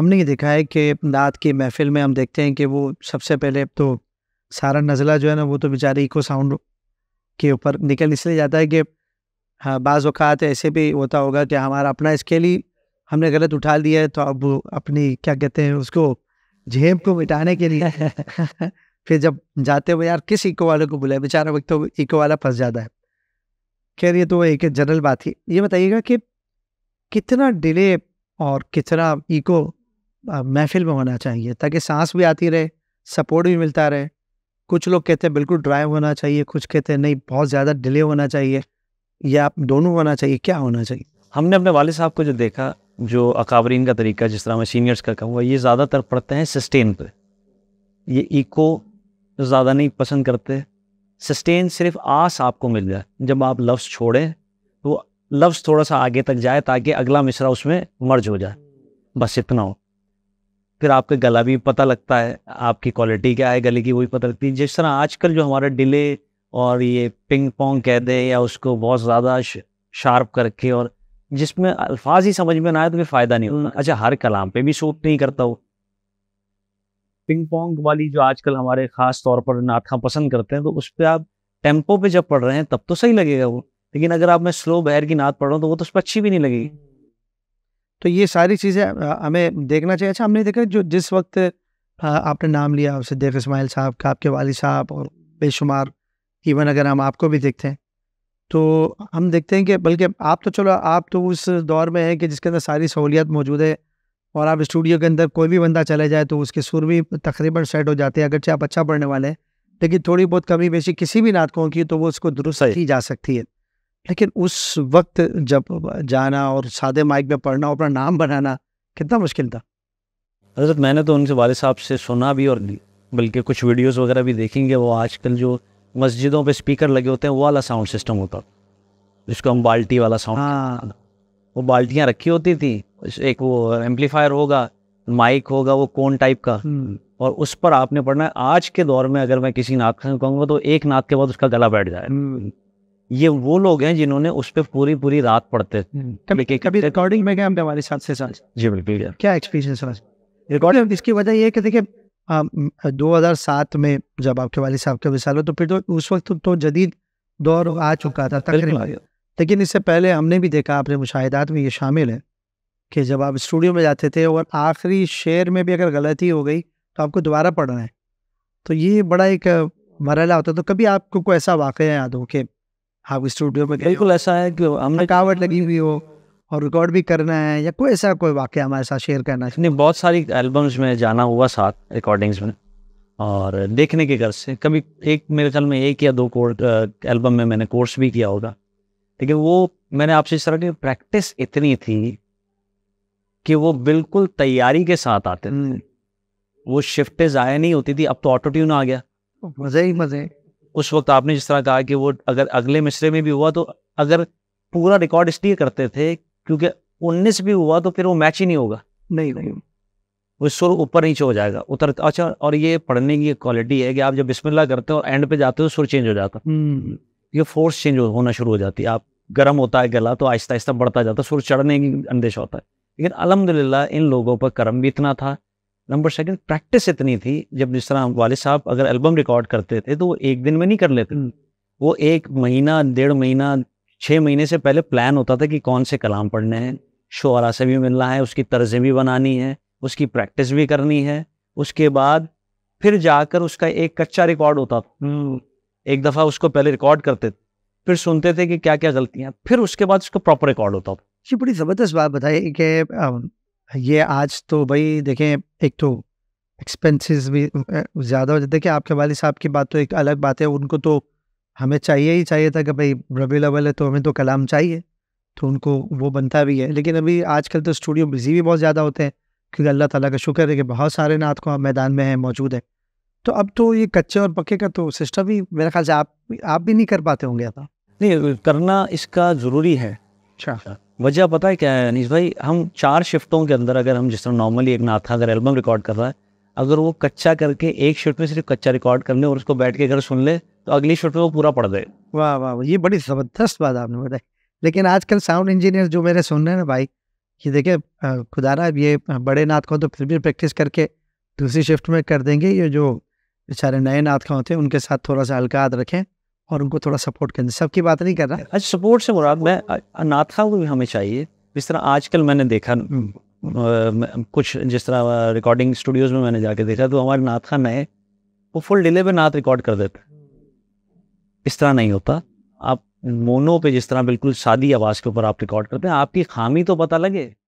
हमने ये देखा है कि दाँत की महफिल में हम देखते हैं कि वो सबसे पहले तो सारा नज़ला जो है ना वो तो बेचारे इको साउंड के ऊपर निकल इसलिए जाता है कि हाँ बाजात ऐसे भी होता होगा कि हमारा अपना स्केल ही हमने गलत उठा लिया है तो अब अपनी क्या कहते हैं उसको झेप को मिटाने के लिए फिर जब जाते हुए यार किस इको वाले को बुलाए बेचारा वक्त तो इको वाला फंस जाता है खैर ये तो एक जनरल बात थी ये बताइएगा कि कितना डिले और कितना इको महफिल में होना चाहिए ताकि सांस भी आती रहे सपोर्ट भी मिलता रहे कुछ लोग कहते हैं बिल्कुल ड्राई होना चाहिए कुछ कहते हैं नहीं बहुत ज़्यादा डिले होना चाहिए या आप दोनों होना चाहिए क्या होना चाहिए हमने अपने वाले साहब को जो देखा जो अकावरीन का तरीका जिस तरह मैं सीनियर्स का कहूँगा ये ज़्यादातर पढ़ते हैं सस्टेन पर ये इको ज़्यादा नहीं पसंद करते सस्टेन सिर्फ आस आपको मिल जाए जब आप लफ्स छोड़ें तो लफ्स थोड़ा सा आगे तक जाए ताकि अगला मिसरा उसमें मर्ज हो जाए बस इतना हो फिर आपका गला भी पता लगता है आपकी क्वालिटी क्या है गले की वो भी पता लगती है जिस तरह आजकल जो हमारा डिले और ये पिंग पोंग कह दें या उसको बहुत ज़्यादा शार्प करके और जिसमें अल्फाज ही समझ में ना आए तो फिर फ़ायदा नहीं होता अच्छा हर कलाम पे भी शूट नहीं करता वो पिंग पोंग वाली जो आजकल हमारे ख़ास तौर पर नाथा पसंद करते हैं तो उस पर आप टेम्पो पे जब पढ़ रहे हैं तब तो सही लगेगा वो लेकिन अगर आप मैं स्लो बहर की नात पढ़ रहा हूँ तो वो तो उस पर अच्छी भी नहीं लगेगी तो ये सारी चीज़ें हमें देखना चाहिए अच्छा हमने देखा जो जिस वक्त आपने नाम लिया देख इसमाइल साहब का आपके वाली साहब और बेशुमार इवन अगर हम आपको भी देखते हैं तो हम देखते हैं कि बल्कि आप तो चलो आप तो उस दौर में हैं कि जिसके अंदर सारी सहूलियत मौजूद है और आप स्टूडियो के अंदर कोई भी बंदा चले जाए तो उसके सुर भी तकरीबन सेट हो जाते हैं अगर अगरचे आप अच्छा पढ़ने वाले हैं लेकिन थोड़ी बहुत कमी बेशी किसी भी नाटकों की तो वो उसको दुरुस्त की जा सकती है लेकिन उस वक्त जब जाना और सादे माइक में पढ़ना अपना नाम बनाना कितना मुश्किल था हजरत मैंने तो उनसे वाले साहब से सुना भी और बल्कि कुछ वीडियोस वगैरह भी देखेंगे वो आजकल जो मस्जिदों पे स्पीकर लगे होते हैं वो वाला साउंड सिस्टम होता जिसको हम बाल्टी वाला साउंड हाँ। वो बाल्टियाँ रखी होती थी एक वो एम्पलीफायर होगा माइक होगा वो कौन टाइप का हम्म। और उस पर आपने पढ़ना है आज के दौर में अगर मैं किसी नात का कहूँगा तो एक नात के बाद उसका गला बैठ जाए हम्म। ये वो लोग हैं जिन्होंने उस पर पूरी पूरी रात पढ़ते दो कभी रिकॉर्डिंग में गए हमारे साथ से साथ जी बिल्कुल क्या एक्सपीरियंस रहा रिकॉर्डिंग तो इसकी वजह है कि देखिए में जब आपके वाले साहब के विशाल हो तो फिर तो उस वक्त तो, तो जदीद दौर आ चुका था तकरीबन लेकिन इससे पहले हमने भी देखा अपने मुशाहदात में ये शामिल है कि जब आप स्टूडियो में जाते थे और आखिरी शेर में भी अगर गलती हो गई तो आपको दोबारा पढ़ना है तो ये बड़ा एक मरला होता तो कभी आपको कोई ऐसा वाक़ याद हो कि आप स्टूडियो में बिल्कुल ऐसा है कि हम थकावट लगी हुई हो और रिकॉर्ड भी करना है या कोई ऐसा कोई वाक्य हमारे साथ शेयर करना है बहुत सारी एल्बम्स में जाना हुआ साथ रिकॉर्डिंग्स में और देखने के गर्ज से कभी एक मेरे ख्याल में एक या दो कोर्ट एल्बम में मैंने कोर्स भी किया होगा लेकिन वो मैंने आपसे इस तरह की प्रैक्टिस इतनी थी कि वो बिल्कुल तैयारी के साथ आते थे हम्म। वो शिफ्टें ज़ाया नहीं होती थी अब तो ऑटो ट्यून आ गया मज़े ही मज़े उस वक्त आपने जिस तरह कहा कि वो अगर अगले मिसरे में भी हुआ तो अगर पूरा रिकॉर्ड इसलिए करते थे क्योंकि उन्नीस भी हुआ तो फिर वो मैच ही नहीं होगा नहीं नहीं वो सुर ऊपर नीचे हो जाएगा उतर अच्छा और ये पढ़ने की क्वालिटी है कि आप जब बिस्मिल्लाह करते हो और एंड पे जाते हो सुर चेंज हो जाता हम्म। ये फोर्स चेंज होना शुरू हो जाती है आप गर्म होता है गला तो आहिस्ता आहिस्ता बढ़ता जाता है सुर चढ़ने की अंदेशा होता है लेकिन अलहमदिल्ला इन लोगों पर कर्म भी इतना था नंबर सेकंड प्रैक्टिस इतनी थी जब जिस तरह वाले साहब अगर एल्बम रिकॉर्ड करते थे तो वो एक दिन में नहीं कर लेते हम्म। वो एक महीना डेढ़ महीना छः महीने से पहले प्लान होता था कि कौन से कलाम पढ़ने हैं शोरा से भी मिलना है उसकी तर्जें भी बनानी है उसकी प्रैक्टिस भी करनी है उसके बाद फिर जाकर उसका एक कच्चा रिकॉर्ड होता था हम्म। एक दफ़ा उसको पहले रिकॉर्ड करते थे फिर सुनते थे कि क्या क्या गलतियाँ फिर उसके बाद उसको प्रॉपर रिकॉर्ड होता था जी बड़ी ज़बरदस्त बात बताई कि ये आज तो भाई देखें एक तो एक्सपेंसेस भी ज़्यादा हो जाते कि आपके वाले साहब की बात तो एक अलग बात है उनको तो हमें चाहिए ही चाहिए था कि भाई रबी लवल है तो हमें तो कलाम चाहिए तो उनको वो बनता भी है लेकिन अभी आजकल तो स्टूडियो बिज़ी भी बहुत ज़्यादा होते हैं क्योंकि अल्लाह ताला का शुक्र है कि बहुत सारे नात को मैदान में हैं मौजूद हैं तो अब तो ये कच्चे और पक्के का तो सिस्टम ही मेरे ख्याल से आप आप भी नहीं कर पाते होंगे था नहीं करना इसका ज़रूरी है अच्छा, अच्छा। वजह पता है क्या है अनिश भाई हम चार शिफ्टों के अंदर अगर हम जिस तरह नॉर्मली एक नाथा अगर एल्बम रिकॉर्ड कर रहा है अगर वो कच्चा करके एक शिफ्ट में सिर्फ कच्चा रिकॉर्ड कर ले और उसको बैठ के अगर सुन ले तो अगली शिफ्ट में वो पूरा पढ़ दे वाह वाह ये बड़ी ज़बरदस्त बात आपने बताई लेकिन आजकल साउंड इंजीनियर जो मेरे सुन रहे हैं ना भाई कि देखिए खुदा ना ये बड़े नाथ को तो फिर भी प्रैक्टिस करके दूसरी शिफ्ट में कर देंगे ये जो बेचारे नए नाथ खां होते हैं उनके साथ थोड़ा सा हल्का रखें और उनको थोड़ा सपोर्ट करना सबकी बात नहीं कर रहा अच्छा सपोर्ट से मुराद मैं अनाथा को भी हमें चाहिए जिस तरह आजकल मैंने देखा हम्म। कुछ जिस तरह रिकॉर्डिंग स्टूडियोज में मैंने जाके देखा तो हमारे नाथ नए वो फुल डिले पे नाथ रिकॉर्ड कर देते इस तरह नहीं होता आप मोनो पे जिस तरह बिल्कुल सादी आवाज़ के ऊपर आप रिकॉर्ड करते हैं आपकी खामी तो पता लगे